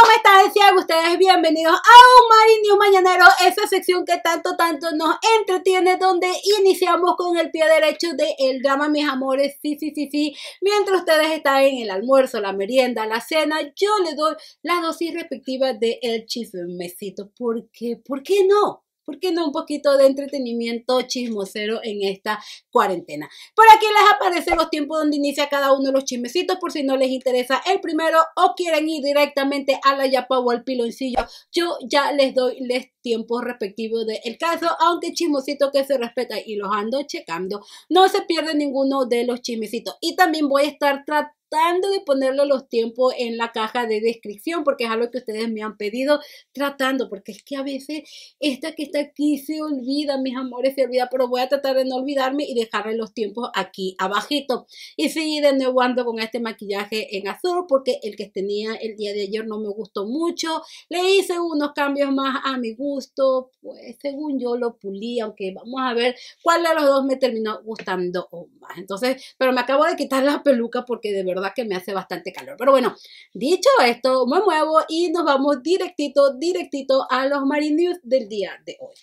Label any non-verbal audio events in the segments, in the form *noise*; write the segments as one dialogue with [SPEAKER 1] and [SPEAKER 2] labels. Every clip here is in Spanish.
[SPEAKER 1] ¿cómo están? Sean ustedes bienvenidos a un Mari Mañanero, esa sección que tanto, tanto nos entretiene, donde iniciamos con el pie derecho del el drama, mis amores. Sí, sí, sí, sí. Mientras ustedes están en el almuerzo, la merienda, la cena, yo les doy la dosis respectiva del el chismecito. ¿Por qué? ¿Por qué no? ¿por qué no un poquito de entretenimiento chismosero en esta cuarentena? Por aquí les aparecen los tiempos donde inicia cada uno de los chismecitos por si no les interesa el primero o quieren ir directamente a la yapa o al piloncillo. Yo ya les doy los tiempos respectivos del caso, aunque chismosito que se respeta y los ando checando. No se pierde ninguno de los chismecitos. Y también voy a estar tratando tratando de ponerle los tiempos en la caja de descripción, porque es algo que ustedes me han pedido, tratando, porque es que a veces esta que está aquí se olvida, mis amores, se olvida, pero voy a tratar de no olvidarme y dejarle los tiempos aquí abajito. Y seguí de nuevo ando con este maquillaje en azul, porque el que tenía el día de ayer no me gustó mucho. Le hice unos cambios más a mi gusto, pues según yo lo pulí, aunque vamos a ver cuál de los dos me terminó gustando más. Entonces, pero me acabo de quitar la peluca porque de verdad que me hace bastante calor. Pero bueno, dicho esto, me muevo y nos vamos directito, directito a los Marine News del día de hoy.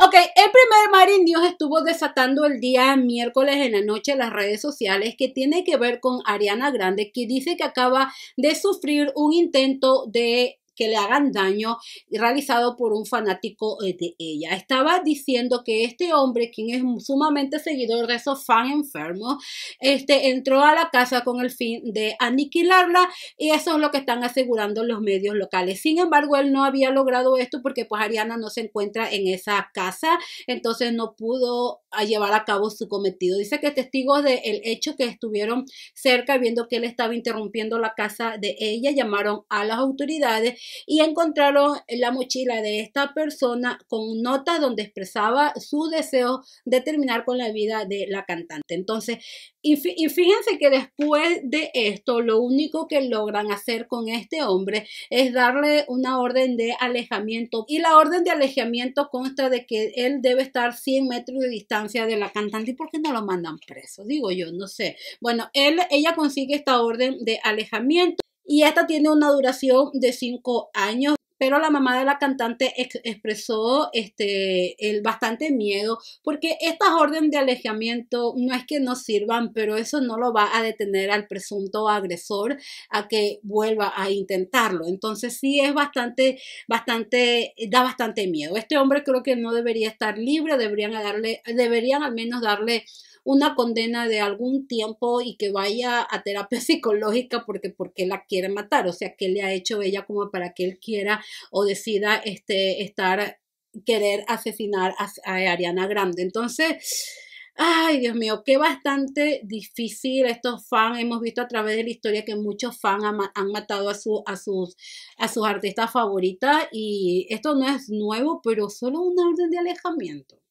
[SPEAKER 1] Ok, el primer Marine News estuvo desatando el día miércoles en la noche las redes sociales que tiene que ver con Ariana Grande, que dice que acaba de sufrir un intento de que le hagan daño realizado por un fanático eh, de ella. Estaba diciendo que este hombre, quien es sumamente seguidor de esos fan enfermos, este, entró a la casa con el fin de aniquilarla y eso es lo que están asegurando los medios locales. Sin embargo, él no había logrado esto porque pues Ariana no se encuentra en esa casa, entonces no pudo ah, llevar a cabo su cometido. Dice que testigos del hecho que estuvieron cerca viendo que él estaba interrumpiendo la casa de ella, llamaron a las autoridades y encontraron la mochila de esta persona con nota donde expresaba su deseo de terminar con la vida de la cantante. Entonces, y fíjense que después de esto, lo único que logran hacer con este hombre es darle una orden de alejamiento. Y la orden de alejamiento consta de que él debe estar 100 metros de distancia de la cantante. ¿Y por qué no lo mandan preso? Digo yo, no sé. Bueno, él, ella consigue esta orden de alejamiento y esta tiene una duración de cinco años. Pero la mamá de la cantante expresó este, el bastante miedo porque estas órdenes de alejamiento no es que no sirvan, pero eso no lo va a detener al presunto agresor a que vuelva a intentarlo. Entonces sí es bastante, bastante, da bastante miedo. Este hombre creo que no debería estar libre, deberían darle, deberían al menos darle una condena de algún tiempo y que vaya a terapia *laughs* psicológica porque porque la quiere matar, o sea, que le ha hecho ella como para que él quiera o decida este estar querer asesinar a, Ariana Grande. Entonces, Ay, Dios mío, qué bastante difícil estos fans. Hemos visto a través de la historia que muchos fans han, matado a, a, sus, a sus artistas favoritas y esto no es nuevo, pero solo una orden de alejamiento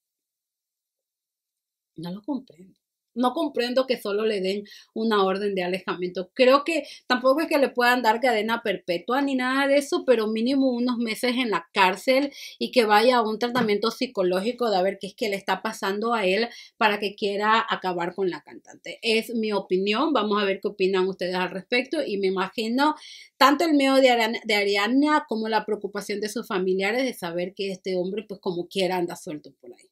[SPEAKER 1] no lo comprendo. No comprendo que solo le den una orden de alejamiento. Creo que tampoco es que le puedan dar cadena perpetua ni nada de eso, pero mínimo unos meses en la cárcel y que vaya a un tratamiento psicológico de a ver qué es que le está pasando a él para que quiera acabar con la cantante. Es mi opinión. Vamos a ver qué opinan ustedes al respecto y me imagino tanto el miedo de, de como la preocupación de sus familiares de saber que este hombre pues como quiera anda suelto por ahí.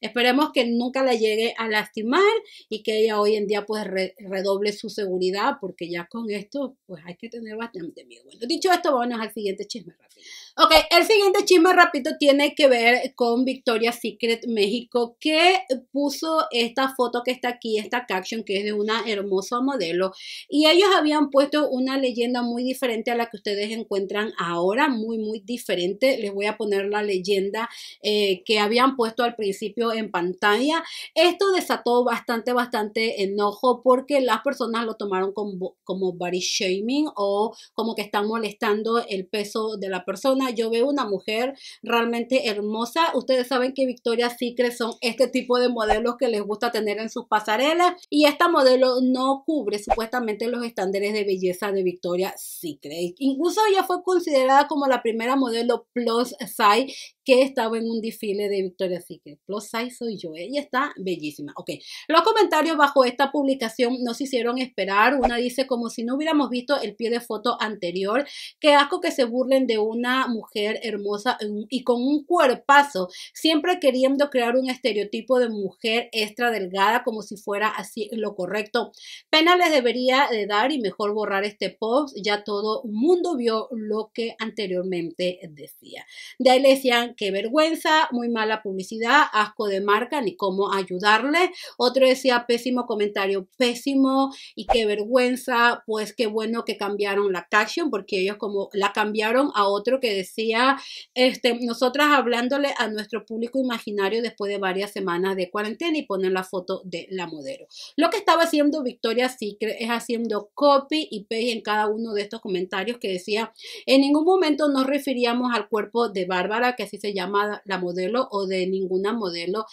[SPEAKER 1] Esperemos que nunca la llegue a lastimar y que ella hoy en día pues redoble su seguridad porque ya con esto pues hay que tener bastante miedo. Bueno, dicho esto, vámonos al siguiente chisme rápido. Ok, el siguiente chisme rápido tiene que ver con Victoria Secret México que puso esta foto que está aquí, esta caption que es de una hermosa modelo y ellos habían puesto una leyenda muy diferente a la que ustedes encuentran ahora, muy muy diferente. Les voy a poner la leyenda eh, que habían puesto al principio en pantalla. Esto desató bastante, bastante enojo porque las personas lo tomaron como, como body shaming o como que están molestando el peso de la persona. Yo veo una mujer realmente hermosa. Ustedes saben que Victoria Secret son este tipo de modelos que les gusta tener en sus pasarelas y esta modelo no cubre supuestamente los estándares de belleza de Victoria Secret. Incluso ella fue considerada como la primera modelo plus size que estaba en un desfile de Victoria's Secret. Los size soy yo, ella ¿eh? está bellísima. Ok, los comentarios bajo esta publicación nos hicieron esperar. Una dice como si no hubiéramos visto el pie de foto anterior. Qué asco que se burlen de una mujer hermosa y con un cuerpazo, siempre queriendo crear un estereotipo de mujer extra delgada como si fuera así lo correcto. Pena les debería de dar y mejor borrar este post. Ya todo mundo vio lo que anteriormente decía. De ahí le decían qué vergüenza, muy mala publicidad, asco de marca, ni cómo ayudarle. Otro decía pésimo comentario, pésimo y qué vergüenza, pues qué bueno que cambiaron la caption porque ellos como la cambiaron a otro que decía, este, nosotras hablándole a nuestro público imaginario después de varias semanas de cuarentena y poner la foto de la modelo. Lo que estaba haciendo Victoria Secret es haciendo copy y paste en cada uno de estos comentarios que decía, en ningún momento nos referíamos al cuerpo de Bárbara, que así se llama la modelo o de ninguna modelo.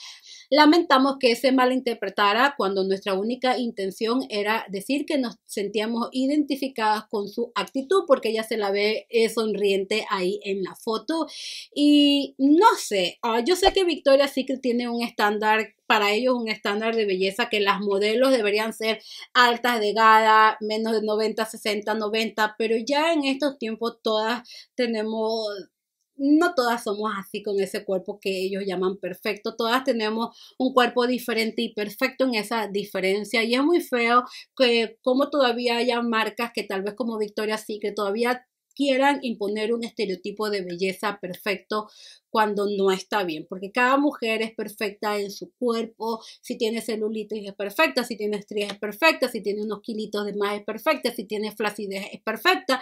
[SPEAKER 1] Lamentamos que se malinterpretara cuando nuestra única intención era decir que nos sentíamos identificadas con su actitud porque ella se la ve sonriente ahí en la foto. Y no sé, ah, yo sé que Victoria sí que tiene un estándar para ellos un estándar de belleza que las modelos deberían ser altas, delgadas, menos de 90, 60, 90, pero ya en estos tiempos todas tenemos no todas somos así con ese cuerpo que ellos llaman perfecto. Todas tenemos un cuerpo diferente y perfecto en esa diferencia. Y es muy feo que como todavía haya marcas que tal vez como Victoria sí que todavía quieran imponer un estereotipo de belleza perfecto cuando no está bien, porque cada mujer es perfecta en su cuerpo, si tiene celulitis es perfecta, si tiene estrías es perfecta, si tiene unos kilitos de más es perfecta, si tiene flacidez es perfecta.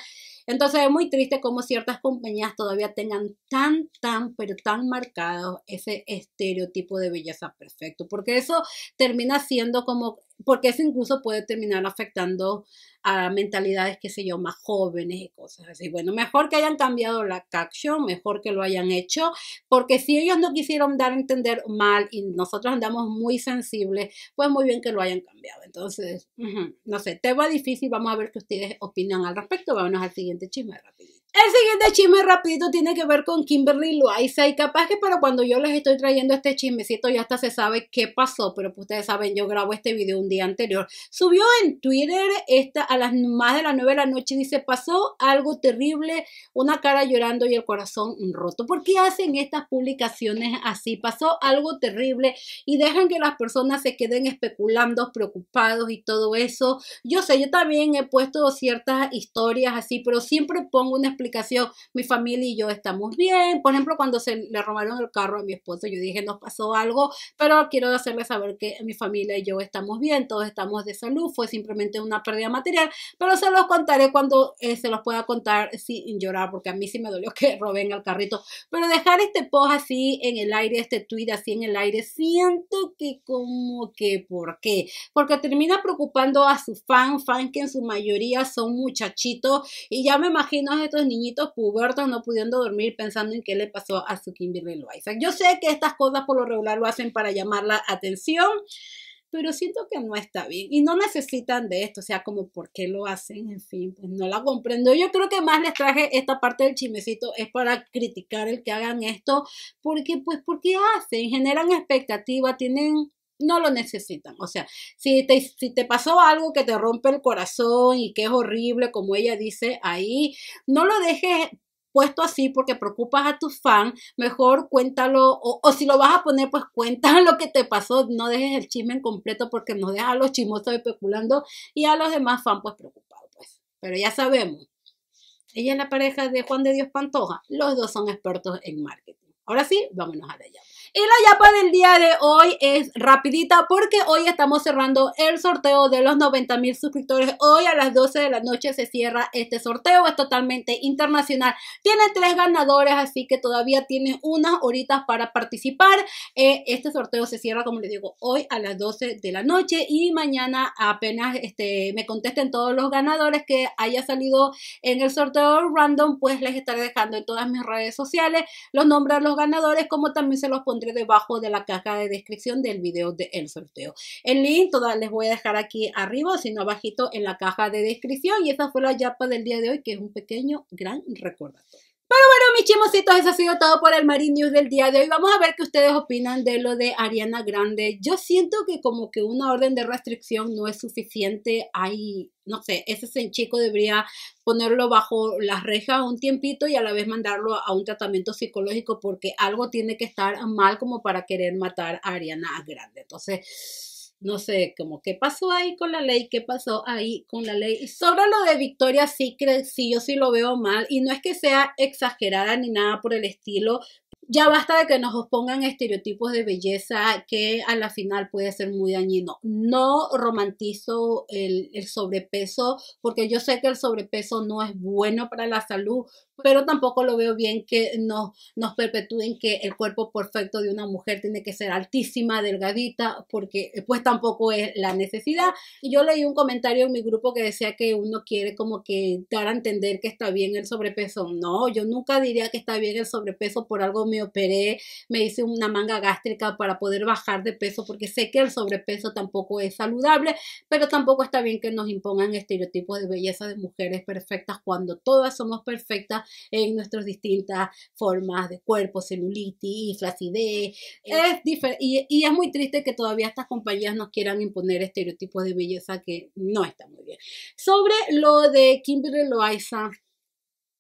[SPEAKER 1] Entonces es muy triste como ciertas compañías todavía tengan tan, tan, pero tan marcado ese estereotipo de belleza perfecto, porque eso termina siendo como porque eso incluso puede terminar afectando a mentalidades, qué sé yo, más jóvenes y cosas así. Bueno, mejor que hayan cambiado la caption, mejor que lo hayan hecho, porque si ellos no quisieron dar a entender mal y nosotros andamos muy sensibles, pues muy bien que lo hayan cambiado. Entonces, no sé, tema difícil, vamos a ver qué ustedes opinan al respecto. Vámonos al siguiente chisme rápido. El siguiente chisme rapidito tiene que ver con Kimberly Loaiza y capaz que para cuando yo les estoy trayendo este chismecito ya hasta se sabe qué pasó, pero pues ustedes saben, yo grabo este video un día anterior. Subió en Twitter esta a las más de las 9 de la noche dice, pasó algo terrible, una cara llorando y el corazón roto. ¿Por qué hacen estas publicaciones así? Pasó algo terrible y dejan que las personas se queden especulando, preocupados y todo eso. Yo sé, yo también he puesto ciertas historias así, pero siempre pongo una explicación mi familia y yo estamos bien. Por ejemplo, cuando se le robaron el carro a mi esposo, yo dije, nos pasó algo, pero quiero hacerle saber que mi familia y yo estamos bien, todos estamos de salud, fue simplemente una pérdida material, pero se los contaré cuando eh, se los pueda contar sin llorar, porque a mí sí me dolió que *laughs* roben el carrito. Pero dejar este post así en el aire, este tweet así en el aire, siento que como que, ¿por qué? Porque termina preocupando a su fan, fan que en su mayoría son muchachitos, y ya me imagino a estos niños Niñitos pubertos, no pudiendo dormir pensando en qué le pasó a su Kimberly Loaiza. Yo sé que estas cosas por lo regular lo hacen para llamar la atención, pero siento que no está bien y no necesitan de esto, o sea, como por qué lo hacen, en fin, pues no la comprendo. Yo creo que más les traje esta parte del chimecito es para criticar el que hagan esto, porque pues porque hacen, generan expectativa, tienen no lo necesitan. O sea, si te, si te pasó algo que te rompe el corazón y que es horrible, como ella dice ahí, no lo dejes puesto así porque preocupas a tus fans, mejor cuéntalo, o, si lo vas a poner, pues cuéntalo *laughs* lo que te pasó, no dejes el chisme en completo porque nos deja a los chismosos especulando y a los demás fans pues preocupados, pues. Pero ya sabemos, ella es la pareja de Juan de Dios Pantoja, los dos son expertos en marketing. Ahora sí, vámonos a la llave. Y la yapa del día de hoy es rapidita porque hoy estamos cerrando el sorteo de los 90 mil suscriptores. Hoy a las 12 de la noche se cierra este sorteo, es totalmente internacional. Tiene tres ganadores, así que todavía tienes unas horitas para participar. Eh, este sorteo se cierra, como les digo, hoy a las 12 de la noche y mañana apenas este, me contesten todos los ganadores que haya salido en el sorteo random, pues les estaré dejando en todas mis redes sociales los nombres de los ganadores, como también se los pondré debajo de la caja de descripción del video del sorteo. El link todas les voy a dejar aquí arriba, sino abajito en la caja de descripción. Y esa fue la yapa del día de hoy, que es un pequeño, gran recordatorio mis chimositos, eso ha sido todo por el Marine News del día de hoy. Vamos a ver qué ustedes opinan de lo de Ariana Grande. Yo siento que como que una orden de restricción no es suficiente. Hay, no sé, ese chico debería ponerlo bajo las rejas un tiempito y a la vez mandarlo a un tratamiento psicológico porque algo tiene que estar mal como para querer matar a Ariana Grande. Entonces no sé, como qué pasó ahí con la ley, qué pasó ahí con la ley. sobre lo de Victoria sí, si yo sí lo veo mal y no es que sea exagerada ni nada por el estilo. Ya basta de que nos pongan estereotipos de belleza que a la final puede ser muy dañino. No romantizo el, el sobrepeso porque yo sé que el sobrepeso no es bueno para la salud, pues pero tampoco lo veo bien que nos, nos perpetúen que el cuerpo perfecto de una mujer tiene que ser altísima, delgadita, porque eh, pues tampoco es la necesidad. Yo leí un comentario en mi grupo que decía que uno quiere como que dar a entender que está bien el sobrepeso. No, yo nunca diría que está bien el sobrepeso, por algo me operé, me hice una manga gástrica para poder bajar de peso, porque sé que el sobrepeso tampoco es saludable, pero tampoco está bien que nos impongan estereotipos de belleza de mujeres perfectas cuando todas somos perfectas en nuestras distintas formas de cuerpo, celulitis, flacidez. y, y es muy triste que todavía estas compañías nos quieran imponer estereotipos de belleza que no está muy bien. Sobre lo de Kimberly Loaiza,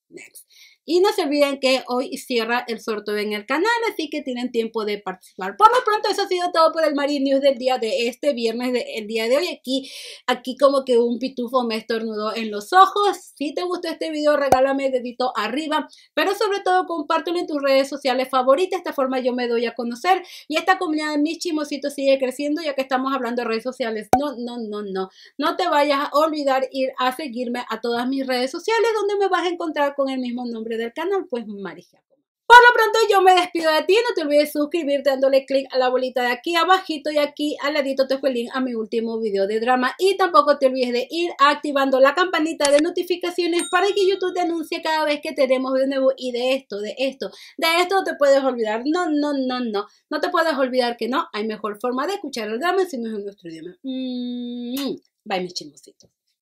[SPEAKER 1] next. Y no se olviden que hoy cierra el sorteo en el canal, así que tienen tiempo de participar. Por lo pronto, eso ha sido todo por el marine News del día de este viernes, del día de hoy. Aquí, aquí como que un pitufo me estornudó en los ojos. Si te gustó este video, regálame dedito arriba, pero sobre todo compártelo en tus redes sociales favoritas. De esta forma yo me doy a conocer y esta comunidad de mis chimositos sigue creciendo ya que estamos hablando de redes sociales. No, no, no, no. No te vayas a olvidar ir a seguirme a todas mis redes sociales donde me vas a encontrar con el mismo nombre del canal, pues Marija. por lo pronto yo me despido de ti, no te olvides suscribirte dándole click a la bolita de aquí abajito y aquí al ladito te fue el link a mi último video de drama y tampoco te olvides de ir activando la campanita de notificaciones para que YouTube te anuncie cada vez que tenemos de nuevo y de esto, de esto, de esto no te puedes olvidar, no, no, no, no, no te puedes olvidar que no, hay mejor forma de escuchar el drama si no es en nuestro idioma. Mm, bye mis chimositos.